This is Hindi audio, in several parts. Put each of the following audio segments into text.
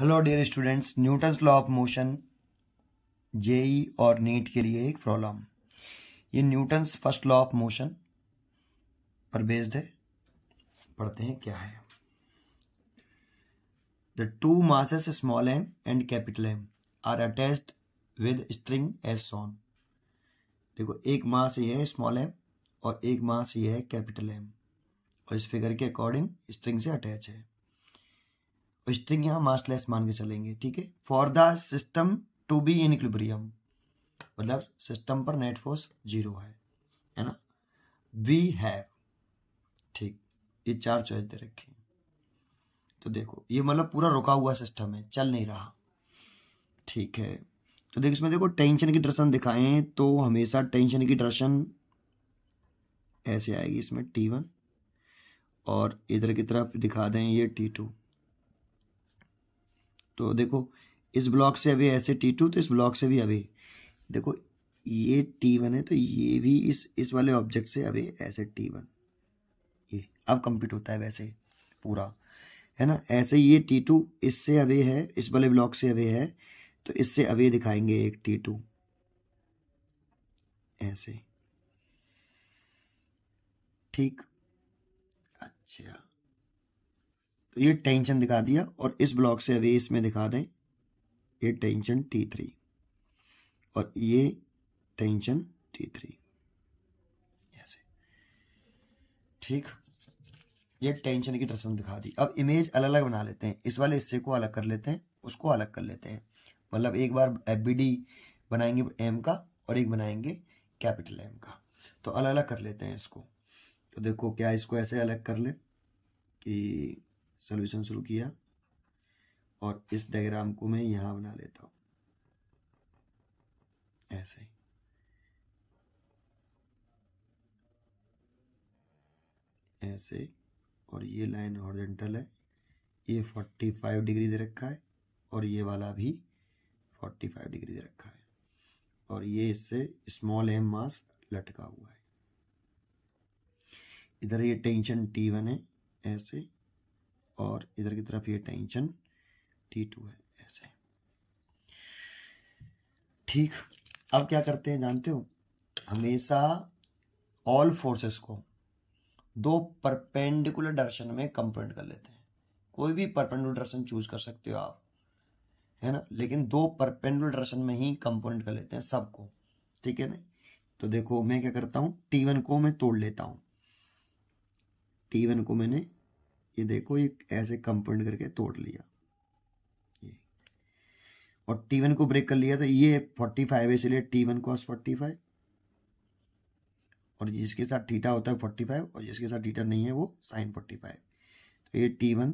hello dear students Newton law of motion JEE और नीट के लिए एक प्रॉब्लम ये Newton's first law of motion पर बेस्ड है पढ़ते हैं क्या है the two masses small M and capital M are attached with string as shown देखो एक मास ये है स्मॉल एम और एक मास ये है कैपिटल एम और इस फिगर के अकॉर्डिंग स्ट्रिंग से अटैच है स्ट्रिंग यहां मासलेस मान के चलेंगे ठीक है for the system to be in equilibrium मतलब सिस्टम पर नेट फोर्स जीरो है है ना वी हैव ठीक ये चार चॉइस दे रखे हैं तो देखो ये मतलब पूरा रुका हुआ सिस्टम है चल नहीं रहा ठीक है तो देखो इसमें देखो टेंशन की डरसन दिखाएं तो हमेशा टेंशन की डरसन ऐसे आएगी इसमें टी वन और इधर की तरफ दिखा दें ये टी टू तो देखो इस ब्लॉक से अभी ऐसे टी टू तो इस ब्लॉक से भी अभी देखो ये टी वन है तो ये भी इस इस वाले ऑब्जेक्ट से अभी ऐसे टी वन ये अब कंप्लीट होता है वैसे पूरा है ना ऐसे ये टी टू इससे अवे है इस वाले ब्लॉक से अवे है तो इससे अवे दिखाएंगे एक टी टू ऐसे ठीक अच्छा ये टेंशन दिखा दिया और इस ब्लॉक से अभी इसमें दिखा दें ये टेंशन टी थ्री और ये टेंशन टी थ्री ऐसे ठीक ये टेंशन की रसम दिखा दी अब इमेज अलग अलग बना लेते हैं इस वाले हिस्से को अलग कर लेते हैं उसको अलग कर लेते हैं मतलब एक बार एफ बनाएंगे एम का और एक बनाएंगे कैपिटल एम का तो अलग अलग कर लेते हैं इसको तो देखो क्या इसको ऐसे अलग कर ले कि सोल्यूशन शुरू किया और इस डायग्राम को मैं यहाँ बना लेता हूँ ऐसे ऐसे और ये लाइन हॉर्जेंटल है ये 45 डिग्री दे रखा है और ये वाला भी 45 डिग्री दे रखा है और ये इससे स्मॉल एम मास लटका हुआ है इधर ये टेंशन टी वन है ऐसे और इधर की तरफ ये टेंशन टी टू है ऐसे ठीक अब क्या करते हैं जानते हो हमेशा ऑल फोर्सेस को दो परपेंडिकुलर डायरेक्शन में कंपेयर कर लेते हैं कोई भी परपेंडिकुलर डायरेक्शन चूज कर सकते हो आप है ना लेकिन दो परपेंडिकुलर डायरेक्शन में ही कंपोनेंट कर लेते हैं सबको ठीक है ना तो देखो मैं क्या करता हूं टी वन को मैं तोड़ लेता हूं टी वन को मैंने ये देखो ये ऐसे कंपाउंड करके तोड़ लिया ये और टी वन को ब्रेक कर लिया तो ये फोर्टी फाइव है इसलिए T one cos forty five और जिसके साथ थीटा होता है फोर्टी फाइव और जिसके साथ थीटा नहीं है वो साइन फोर्टी फाइव तो ये T one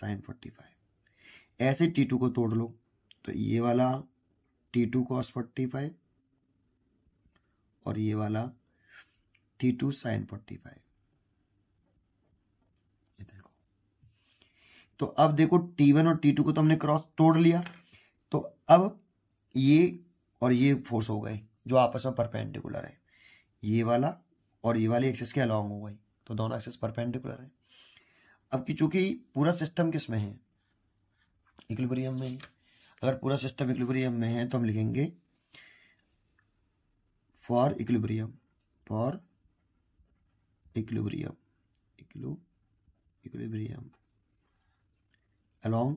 sine forty five ऐसे टी टू को तोड़ लो तो ये वाला T two cos forty five और ये वाला T two sine forty five तो अब देखो टी वन और टी टू को तो हमने क्रॉस तोड़ लिया तो अब ये और ये फोर्स हो गए जो आपस में परपेंडिकुलर है ये वाला और ये वाली एक्सेस के अलॉन्ग हो गई तो दोनों एक्सेस परपेंडिकुलर है अब कि चूंकि पूरा सिस्टम किस में है इक्विलिब्रियम में अगर पूरा सिस्टम इक्विलिब्रियम में है तो हम लिखेंगे फॉर इक्विलिब्रियम फॉर इक्लू equilibrium along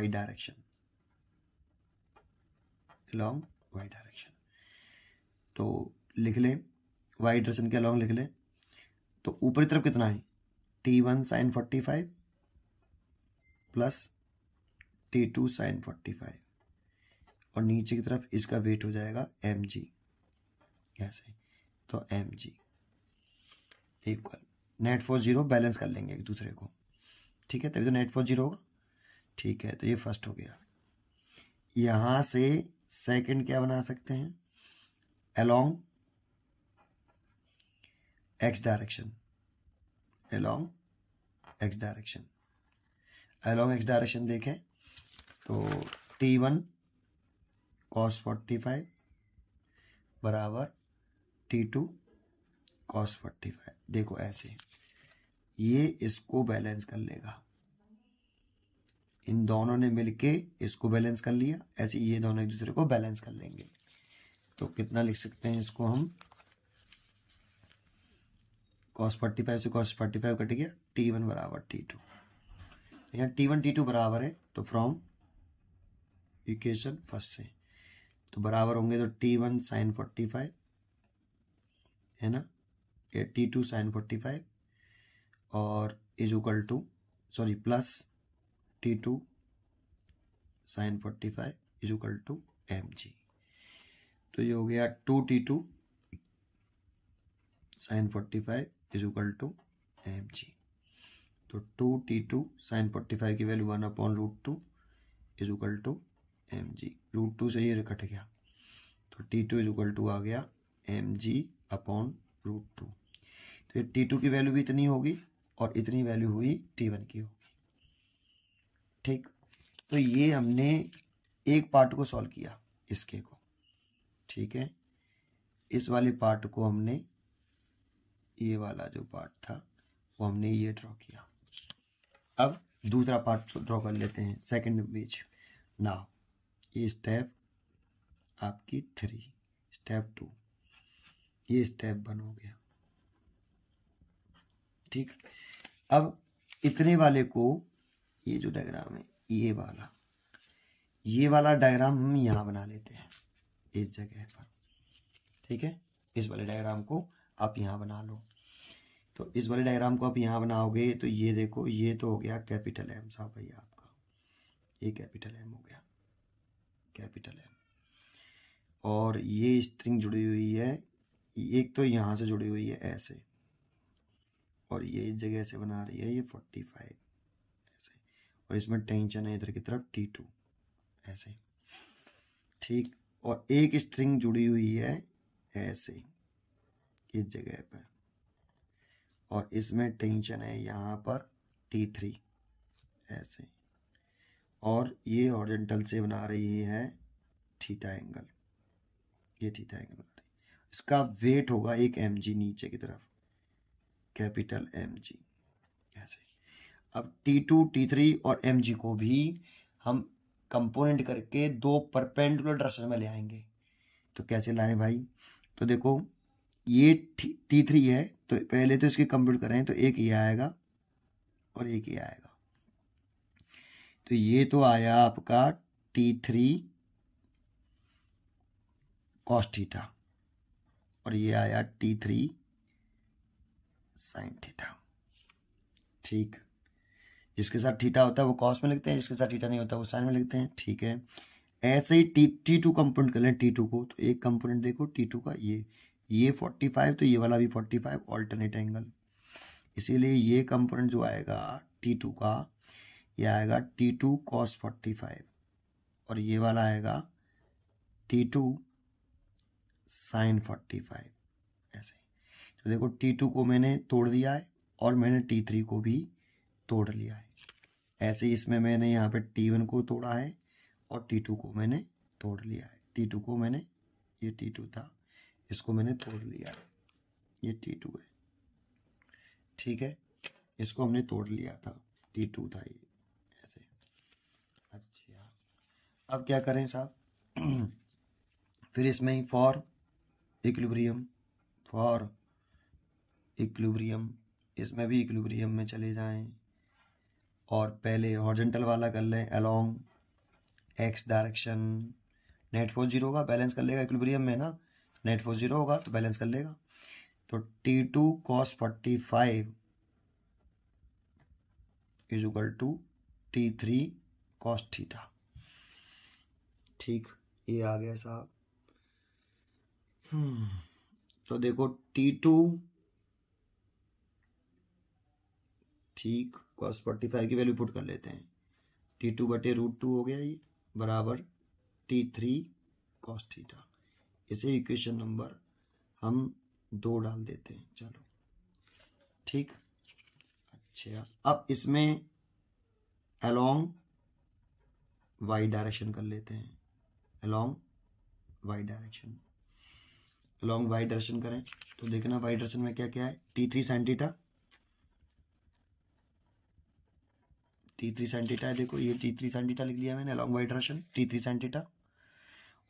y direction along y direction तो लिख लें y direction के along लिख लें तो ऊपरी तरफ कितना है t1 one sine forty five plus T two sine forty five और नीचे की तरफ इसका वेट हो जाएगा एम जी ऐसे तो m g equal net force zero balance कर लेंगे एक दूसरे को ठीक है तभी तो नेट फोर्स जीरो होगा ठीक है तो ये फर्स्ट हो गया यहाँ से सेकंड क्या बना सकते हैं along x direction along x direction along x direction देखें तो T one cos forty five बराबर T two cos forty five देखो ऐसे ये इसको बैलेंस कर लेगा इन दोनों ने मिलके इसको बैलेंस कर लिया ऐसे ये दोनों एक दूसरे को बैलेंस कर लेंगे तो कितना लिख सकते हैं इसको हम कॉस फोर्टी फाइव से कॉस फोर्टी फाइव कट गया टी वन बराबर टी टू यहाँ टी वन टी टू बराबर है तो फ्रॉम इक्वेशन फर्स्ट से तो बराबर होंगे तो T one sine forty five है ना T two sine forty five और is equal to sorry plus T two sine forty five is equal to m g तो ये हो गया two T two sine forty five is equal to m g तो two T two sine forty five की value one upon root two is equal to m g root two से ये कट गया तो T two is equal to आ गया m g upon root two तो ये टी टू की वैल्यू भी इतनी होगी और इतनी वैल्यू हुई टी वन की होगी ठीक तो ये हमने एक पार्ट को सॉल्व किया इसके को ठीक है इस वाले पार्ट को हमने ये वाला जो पार्ट था वो हमने ये ड्रॉ किया अब दूसरा पार्ट ड्रॉ कर लेते हैं सेकंड बीच नाउ ये स्टेप आपकी थ्री स्टेप टू ये स्टेप वन हो गया ठीक अब इतने वाले को ये जो डायग्राम है ये वाला ये वाला डायग्राम हम यहाँ बना लेते हैं इस जगह पर ठीक है इस वाले डायग्राम को आप यहाँ बना लो तो इस वाले डायग्राम को आप यहाँ बनाओगे तो ये देखो ये तो हो गया कैपिटल एम साहब भाई आपका ये कैपिटल एम हो गया कैपिटल एम और ये स्ट्रिंग जुड़ी हुई है एक तो यहाँ से जुड़ी हुई है ऐसे और ये इस जगह से बना रही है ये फोर्टी फाइव ऐसे और इसमें टेंशन है इधर की तरफ टी टू ऐसे ठीक और एक स्ट्रिंग जुड़ी हुई है ऐसे इस जगह पर और इसमें टेंशन है यहाँ पर टी थ्री ऐसे और ये ऑरिजेंटल से बना रही है थीटा एंगल ये थीटा एंगल बना रही इसका वेट होगा एक एम नीचे की तरफ कैपिटल एम जी ऐसे अब टी टू टी थ्री और एम जी को भी हम कंपोनेंट करके दो परपेंडिकुलर डायरेक्शन में ले आएंगे तो कैसे लाएं भाई तो देखो ये टी थ्री है तो पहले तो इसके कंप्यूट करें तो एक ये आएगा और एक ये आएगा तो ये तो आया आपका टी थ्री कॉस्टीटा और ये आया टी थ्री साइन थीटा ठीक जिसके साथ थीटा होता है वो कॉस में लिखते हैं जिसके साथ थीटा नहीं होता वो साइन में लिखते हैं ठीक है ऐसे ही टी टी टू कंपोनेंट कर लें टी टू को तो एक कंपोनेंट देखो टी टू का ये ये फोर्टी फाइव तो ये वाला भी फोर्टी फाइव ऑल्टरनेट एंगल इसीलिए ये कंपोनेंट जो आएगा टी टू का ये आएगा T two cos forty five और ये वाला आएगा T two sine forty five तो देखो टी टू को मैंने तोड़ दिया है और मैंने टी थ्री को भी तोड़ लिया है ऐसे इसमें मैंने यहाँ पे टी वन को तोड़ा है और टी टू को मैंने तोड़ लिया है टी टू को मैंने ये टी टू था इसको मैंने तोड़ लिया है ये टी टू है ठीक है इसको हमने तोड़ लिया था टी टू था ये ऐसे अच्छा अब क्या करें साहब फिर इसमें ही फॉर इक्लिब्रियम फॉर इक्लूब्रियम इसमें भी इक्लूब्रियम में चले जाएं और पहले हॉर्जेंटल वाला कर लें along x direction net force zero होगा बैलेंस कर लेगा इक्विलिब्रियम में ना नेट फोर्स जीरो होगा तो बैलेंस कर लेगा तो T two cos forty five is equal to T three cos theta ठीक ये आ गया साहब हम्म, तो देखो टी टू ठीक कॉस फोर्टी फाइव की वैल्यू पुट कर लेते हैं टी टू बटे रूट टू हो गया ये बराबर टी थ्री कॉस थीटा इसे इक्वेशन नंबर हम दो डाल देते हैं चलो ठीक अच्छा अब इसमें अलोंग वाई डायरेक्शन कर लेते हैं along y direction along y direction करें तो देखना वाई डायरेक्शन में क्या क्या है T three sine theta T three sine theta है देखो ये टी थ्री साइन थीटा लिख लिया मैंने along y direction T three sine theta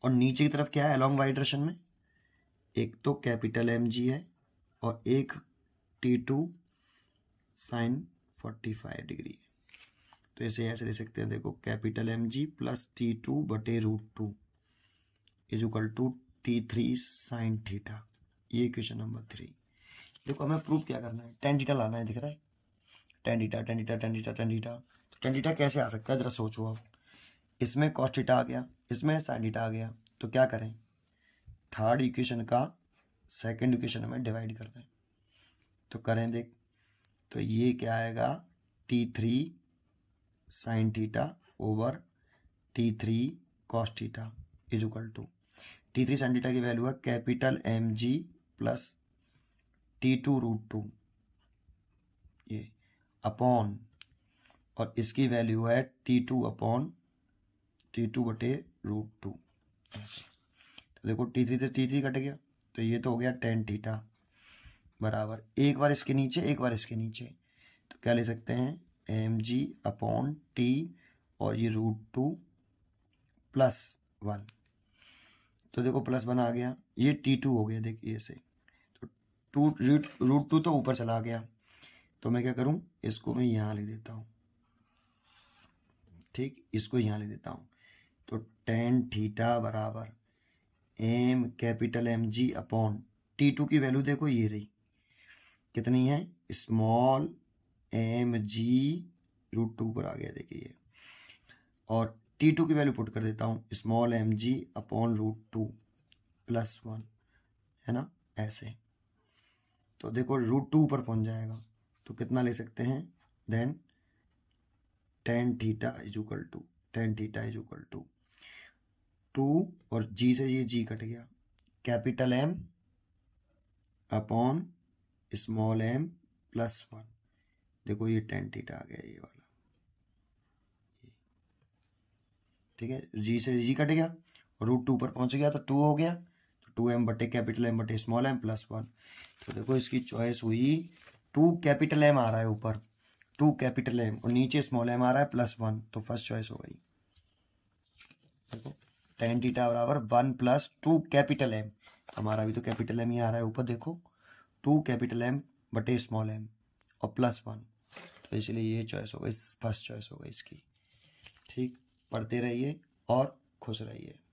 और नीचे की तरफ क्या है अलॉन्ग वाई रशन में एक तो कैपिटल एम जी है और एक T two sine forty five degree है तो ऐसे ऐसे ले सकते हैं देखो capital M g plus T two बटे root two is equal to T three sine theta ये क्वेश्चन नंबर थ्री देखो हमें प्रूफ क्या करना है टेन थीटा लाना है दिख रहा है tan theta tan theta tan theta tan theta तो टेन डीटा कैसे आ सकता है ज़रा सोचो आप इसमें कॉस्ट डीटा आ गया इसमें साइन डीटा आ गया तो क्या करें थर्ड इक्वेशन का सेकंड इक्वेशन में डिवाइड कर दें तो करें देख तो ये क्या आएगा T three sine theta over T three cos theta is equal to T three sine theta की वैल्यू है capital M g plus T two root two upon और इसकी वैल्यू है T two upon T two बटे रूट टू तो देखो टी थ्री से टी थ्री कट गया तो ये तो हो गया टेन टीटा बराबर एक बार इसके नीचे एक बार इसके नीचे तो क्या ले सकते हैं एम जी अपॉन टी और ये रूट टू प्लस वन तो देखो प्लस वन आ गया ये टी टू हो गया देखिए इसे तो टू रूट रूट टू तो ऊपर चला गया तो मैं क्या करूं इसको मैं यहां लिख देता हूं ठीक इसको यहां लिख देता हूं तो टेन थीटा बराबर m capital M g upon T two की वैल्यू देखो ये रही कितनी है small m g root two पर आ गया देखिए और टी टू की वैल्यू पुट कर देता हूँ small m g upon root two plus one है ना ऐसे तो देखो रूट टू पर पहुंच जाएगा तो कितना ले सकते हैं then tan theta is equal to tan theta equal to two और जी से ये जी कट गया capital M upon small m plus one देखो ये टेन थीटा आ गया ये वाला ठीक है जी से जी कट गया और रूट टू पर पहुंच गया तो टू हो गया तो टू एम बटे कैपिटल एम बटे स्मॉल एम प्लस वन तो देखो इसकी चॉइस हुई टू कैपिटल एम आ रहा है ऊपर टू कैपिटल एम और नीचे स्मॉल एम आ रहा है प्लस वन तो फर्स्ट चॉइस हो गई देखो टेन डीटा बराबर one plus two capital M हमारा भी तो कैपिटल एम ही आ रहा है ऊपर देखो टू कैपिटल एम बटे स्मॉल एम और प्लस वन तो इसलिए ये चॉइस हो गई फर्स्ट चॉइस हो गई इसकी ठीक पढ़ते रहिए और खुश रहिए